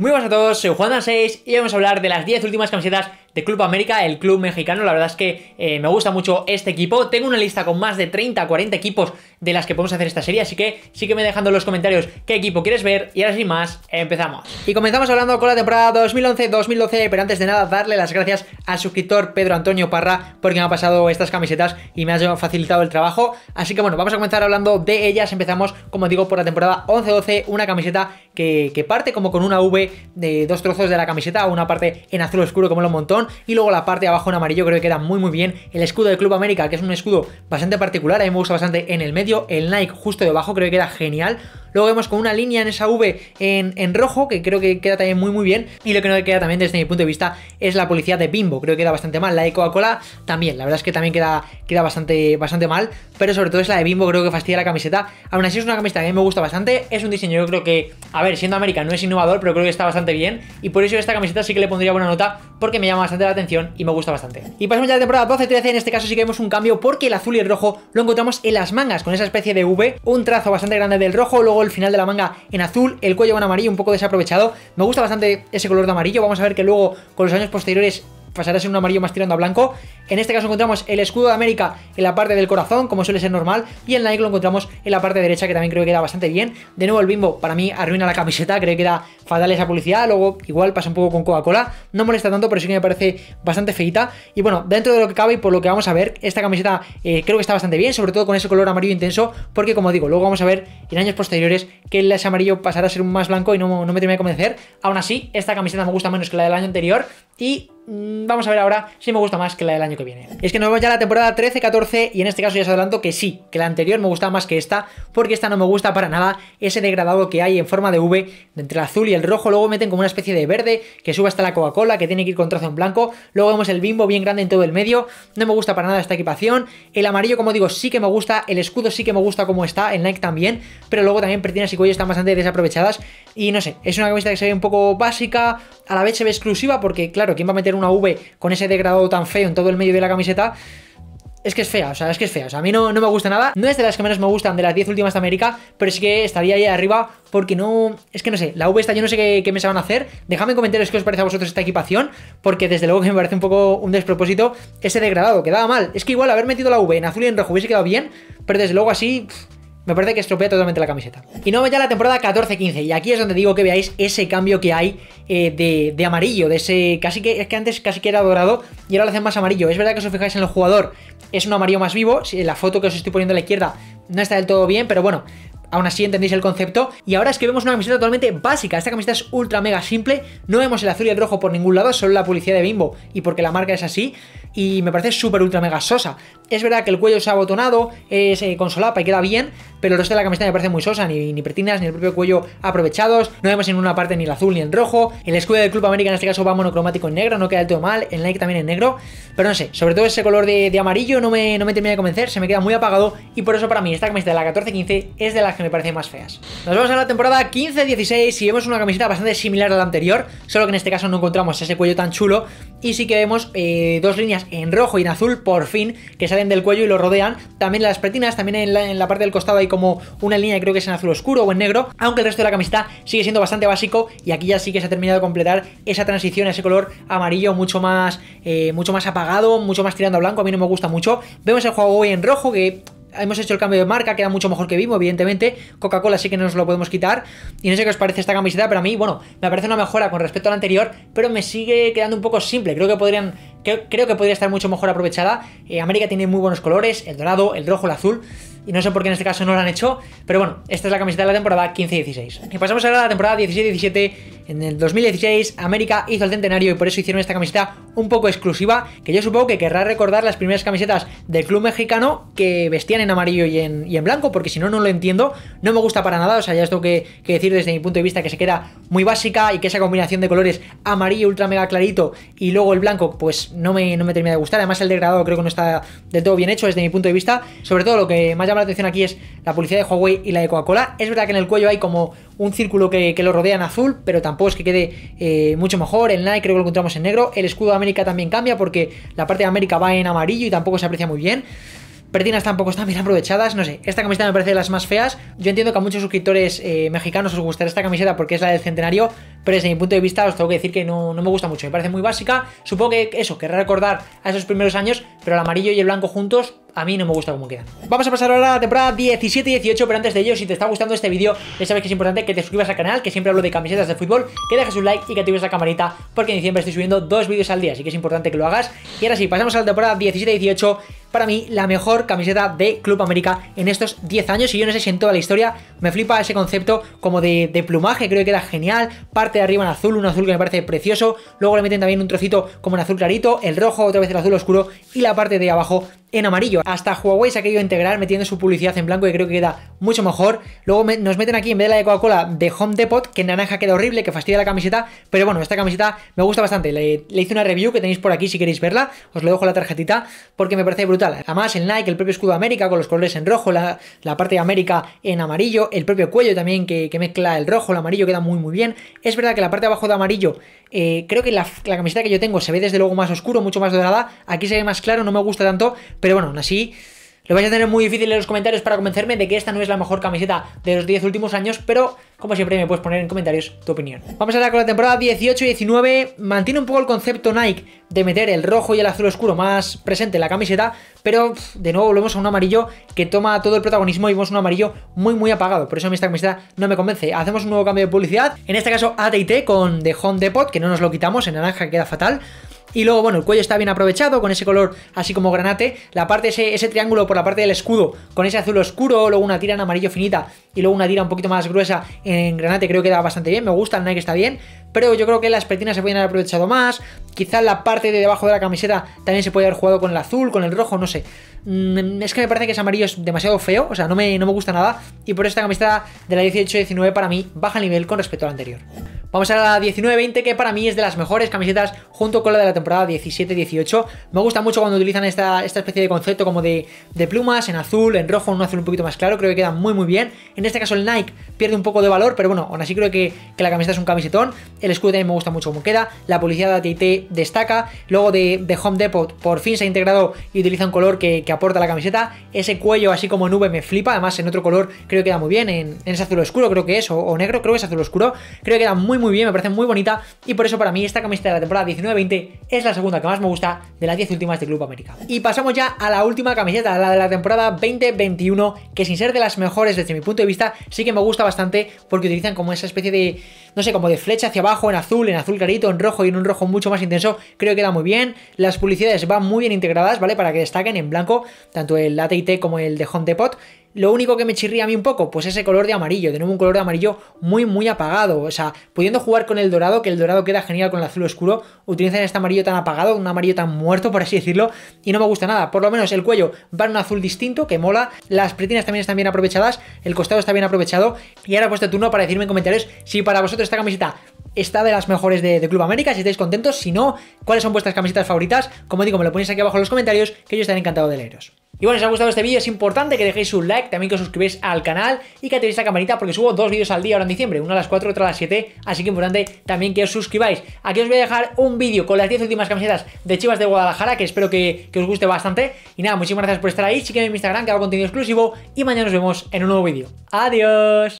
Muy buenas a todos, soy Juan 6 y hoy vamos a hablar de las 10 últimas camisetas de Club América, el club mexicano. La verdad es que eh, me gusta mucho este equipo. Tengo una lista con más de 30, 40 equipos de las que podemos hacer esta serie, así que sígueme dejando en los comentarios qué equipo quieres ver y ahora sin más, empezamos. Y comenzamos hablando con la temporada 2011-2012, pero antes de nada darle las gracias al suscriptor Pedro Antonio Parra porque me ha pasado estas camisetas y me ha facilitado el trabajo. Así que bueno, vamos a comenzar hablando de ellas. Empezamos, como digo, por la temporada 11-12, una camiseta que, parte como con una V de dos trozos de la camiseta, una parte en azul oscuro como lo montón y luego la parte de abajo en amarillo creo que queda muy muy bien. El escudo del Club América, que es un escudo bastante particular, a mí me gusta bastante en el medio. El Nike justo debajo creo que queda genial. Luego vemos con una línea en esa V en, rojo, que creo que queda también muy muy bien. Y lo que no queda también desde mi punto de vista es la policía de Bimbo, creo que queda bastante mal. La de Coca-Cola también, la verdad es que también queda, queda bastante, bastante mal. Pero sobre todo es la de Bimbo, creo que fastidia la camiseta. Aún así es una camiseta que a mí me gusta bastante. Es un diseño, yo creo que, a ver, siendo América no es innovador, pero creo que está bastante bien. Y por eso esta camiseta sí que le pondría buena nota porque me llama bastante la atención y me gusta bastante. Y pasamos ya a la temporada 12-13, en este caso sí que vemos un cambio porque el azul y el rojo lo encontramos en las mangas, con esa especie de V, un trazo bastante grande del rojo, luego el final de la manga en azul, el cuello en amarillo un poco desaprovechado. Me gusta bastante ese color de amarillo. Vamos a ver que luego con los años posteriores pasará a ser un amarillo más tirando a blanco. En este caso encontramos el escudo de América en la parte del corazón, como suele ser normal, y el Nike lo encontramos en la parte derecha, que también creo que queda bastante bien. De nuevo el bimbo para mí arruina la camiseta, creo que queda fatal esa publicidad, luego igual pasa un poco con Coca-Cola, no molesta tanto, pero sí que me parece bastante feita. Y bueno, dentro de lo que cabe y por lo que vamos a ver, esta camiseta eh, creo que está bastante bien, sobre todo con ese color amarillo intenso, porque como digo, luego vamos a ver en años posteriores que el ese amarillo pasará a ser un más blanco y no, me termina de convencer. Aún así, esta camiseta me gusta menos que la del año anterior y... Mm, Mm, vamos a ver ahora si me gusta más que la del año que viene. Es que nos vamos ya a la temporada 13-14 y en este caso ya os adelanto que sí, que la anterior me gustaba más que esta, porque esta no me gusta para nada ese degradado que hay en forma de V entre el azul y el rojo, luego meten como una especie de verde que sube hasta la Coca-Cola, que tiene que ir con trazo en blanco, luego vemos el bimbo bien grande en todo el medio, no me gusta para nada esta equipación, el amarillo como digo sí que me gusta, el escudo sí que me gusta como está, el Nike también, pero luego también pertinas y cuello están bastante desaprovechadas y no sé, es una camiseta que se ve un poco básica, a la vez se ve exclusiva porque claro, ¿quién va a meter una V con ese degradado tan feo en todo el medio de la camiseta, es que es fea, o sea, es que es fea. O sea, a mí no, no me gusta nada. No es de las que menos me gustan de las 10 últimas de América, pero es que estaría ahí arriba porque no... Es que no sé, la V está, yo no sé qué, qué me van a hacer. Dejadme en comentarios qué os parece a vosotros esta equipación, porque desde luego que me parece un poco un despropósito ese degradado, quedaba mal. Es que igual haber metido la V en azul y en rojo hubiese quedado bien, pero desde luego así... Me parece que estropea totalmente la camiseta. Y no ya la temporada 14-15. Y aquí es donde digo que veáis ese cambio que hay eh, de, amarillo. De ese. Casi que. Es que antes casi que era dorado. Y ahora lo hacen más amarillo. Es verdad que si os fijáis en el jugador. Es un amarillo más vivo. La foto que os estoy poniendo a la izquierda no está del todo bien. Pero bueno. Aún así entendéis el concepto. Y ahora es que vemos una camiseta totalmente básica. Esta camiseta es ultra mega simple. No vemos el azul y el rojo por ningún lado. Solo la publicidad de Bimbo. Y porque la marca es así y me parece súper ultra mega sosa. Es verdad que el cuello se ha abotonado, es eh, con solapa y queda bien, pero el resto de la camiseta me parece muy sosa, ni, ni pretinas ni el propio cuello aprovechados, no vemos en una parte ni el azul ni el rojo, el escudo del Club América en este caso va monocromático en negro, no queda del todo mal, el Nike también en negro, pero no sé, sobre todo ese color de, amarillo no me, no me termina de convencer, se me queda muy apagado y por eso para mí esta camiseta de la 14-15 es de las que me parecen más feas. Nos vamos a la temporada 15-16 y vemos una camiseta bastante similar a la anterior, solo que en este caso no encontramos ese cuello tan chulo y sí que vemos eh, dos líneas en rojo y en azul, por fin, que salen del cuello y lo rodean. También las pretinas, también en la, parte del costado hay como una línea que creo que es en azul oscuro o en negro, aunque el resto de la camiseta sigue siendo bastante básico y aquí ya sí que se ha terminado de completar esa transición ese color amarillo mucho más, eh, mucho más apagado, mucho más tirando a blanco, a mí no me gusta mucho. Vemos el juego hoy en rojo que hemos hecho el cambio de marca, queda mucho mejor que vivo, evidentemente. Coca-Cola sí que no nos lo podemos quitar. Y no sé qué os parece esta camiseta, pero a mí, bueno, me parece una mejora con respecto a la anterior, pero me sigue quedando un poco simple. Creo que podrían creo, que podría estar mucho mejor aprovechada. Eh, América tiene muy buenos colores, el dorado, el rojo, el azul. Y no sé por qué en este caso no lo han hecho, pero bueno, esta es la camiseta de la temporada 15-16. Y pasamos ahora a la temporada 17 17 En el 2016, América hizo el centenario y por eso hicieron esta camiseta un poco exclusiva, que yo supongo que querrá recordar las primeras camisetas del club mexicano que vestían en amarillo y en, blanco, porque si no, no lo entiendo. No me gusta para nada, o sea, ya esto que decir desde mi punto de vista que se queda muy básica y que esa combinación de colores amarillo ultra mega clarito y luego el blanco, pues no me, termina de gustar. Además, el degradado creo que no está del todo bien hecho desde mi punto de vista. Sobre todo lo que más llama la atención aquí es la publicidad de Huawei y la de Coca-Cola. Es verdad que en el cuello hay como un círculo que, lo rodea en azul, pero tampoco es que quede eh, mucho mejor. El Nike creo que lo encontramos en negro. El escudo de América también cambia porque la parte de América va en amarillo y tampoco se aprecia muy bien. Pertinas tampoco están bien aprovechadas, no sé. Esta camiseta me parece de las más feas. Yo entiendo que a muchos suscriptores eh, mexicanos os gustará esta camiseta porque es la del centenario, pero desde mi punto de vista os tengo que decir que no, no me gusta mucho. Me parece muy básica. Supongo que eso, querrá recordar a esos primeros años, pero el amarillo y el blanco juntos a mí no me gusta cómo queda Vamos a pasar ahora a la temporada 17 18, pero antes de ello, si te está gustando este vídeo, ya sabes que es importante que te suscribas al canal, que siempre hablo de camisetas de fútbol, que dejes un like y que actives la camarita, porque en diciembre estoy subiendo dos vídeos al día, así que es importante que lo hagas. Y ahora sí, pasamos a la temporada 17 18, para mí la mejor camiseta de Club América en estos 10 años y yo no sé si en toda la historia me flipa ese concepto como de, plumaje, creo que era genial, parte de arriba en azul, un azul que me parece precioso, luego le meten también un trocito como en azul clarito, el rojo, otra vez el azul oscuro y la parte de abajo en amarillo. Hasta Huawei se ha querido integrar metiendo su publicidad en blanco y creo que queda mucho mejor. Luego nos meten aquí en vez de la de Coca-Cola de Home Depot, que en naranja queda horrible, que fastidia la camiseta, pero bueno, esta camiseta me gusta bastante. Le, hice una review que tenéis por aquí si queréis verla, os lo dejo la tarjetita porque me parece brutal. Además el Nike, el propio escudo de América con los colores en rojo, la, parte de América en amarillo, el propio cuello también que, mezcla el rojo, el amarillo queda muy muy bien. Es verdad que la parte de abajo de amarillo, eh, creo que la, la camiseta que yo tengo se ve desde luego más oscuro, mucho más dorada, aquí se ve más claro, no me gusta tanto, pero bueno, aún así, lo vais a tener muy difícil en los comentarios para convencerme de que esta no es la mejor camiseta de los 10 últimos años, pero como siempre me puedes poner en comentarios tu opinión. Vamos a ahora con la temporada 18 y 19. Mantiene un poco el concepto Nike de meter el rojo y el azul oscuro más presente en la camiseta, pero de nuevo volvemos a un amarillo que toma todo el protagonismo y vemos un amarillo muy muy apagado. Por eso a mí esta camiseta no me convence. Hacemos un nuevo cambio de publicidad. En este caso AT&T con The Home Depot, que no nos lo quitamos, en naranja queda fatal. Y luego, bueno, el cuello está bien aprovechado con ese color así como granate. La parte, ese, ese triángulo por la parte del escudo con ese azul oscuro, luego una tira en amarillo finita y luego una tira un poquito más gruesa en granate creo que da bastante bien, me gusta, el Nike está bien, pero yo creo que las pertinas se pueden haber aprovechado más, quizás la parte de debajo de la camiseta también se puede haber jugado con el azul, con el rojo, no sé. Mm, es que me parece que ese amarillo es demasiado feo, o sea, no me, no me gusta nada, y por esta camiseta de la 18-19 para mí baja el nivel con respecto a la anterior. Vamos a la 19-20 que para mí es de las mejores camisetas junto con la de la temporada 17-18. Me gusta mucho cuando utilizan esta, esta especie de concepto como de, plumas en azul, en rojo, en un azul un poquito más claro. Creo que queda muy muy bien. En este caso el Nike pierde un poco de valor, pero bueno, aún así creo que, la camiseta es un camisetón. El escudo también me gusta mucho como queda. La publicidad de AT&T destaca. Luego de, Home Depot por fin se ha integrado y utiliza un color que, aporta la camiseta. Ese cuello así como nube me flipa. Además en otro color creo que queda muy bien. En, ese azul oscuro creo que es, o, o negro creo que es azul oscuro. Creo que queda muy muy bien, me parece muy bonita y por eso para mí esta camiseta de la temporada 19-20 es la segunda que más me gusta de las 10 últimas de Club América. Y pasamos ya a la última camiseta, la de la temporada 20-21, que sin ser de las mejores desde mi punto de vista, sí que me gusta bastante porque utilizan como esa especie de, no sé, como de flecha hacia abajo, en azul, en azul clarito, en rojo y en un rojo mucho más intenso, creo que da muy bien. Las publicidades van muy bien integradas, ¿vale? Para que destaquen en blanco, tanto el AT&T como el de Home Depot lo único que me chirría a mí un poco, pues ese color de amarillo, de un color de amarillo muy muy apagado, o sea, pudiendo jugar con el dorado, que el dorado queda genial con el azul oscuro, utilizan este amarillo tan apagado, un amarillo tan muerto, por así decirlo, y no me gusta nada, por lo menos el cuello va en un azul distinto, que mola, las pretinas también están bien aprovechadas, el costado está bien aprovechado, y ahora puesto turno para decirme en comentarios si para vosotros esta camiseta está de las mejores de, Club América, si estáis contentos, si no, cuáles son vuestras camisetas favoritas, como digo, me lo ponéis aquí abajo en los comentarios, que yo estaré encantado de leeros. Y bueno, si os ha gustado este vídeo es importante que dejéis un like, también que os suscribáis al canal y que activéis la campanita porque subo dos vídeos al día ahora en diciembre, uno a las 4, otra a las 7, así que importante también que os suscribáis. Aquí os voy a dejar un vídeo con las 10 últimas camisetas de Chivas de Guadalajara, que espero que, que os guste bastante. Y nada, muchísimas gracias por estar ahí, sígueme en mi Instagram que hago contenido exclusivo y mañana nos vemos en un nuevo vídeo. ¡Adiós!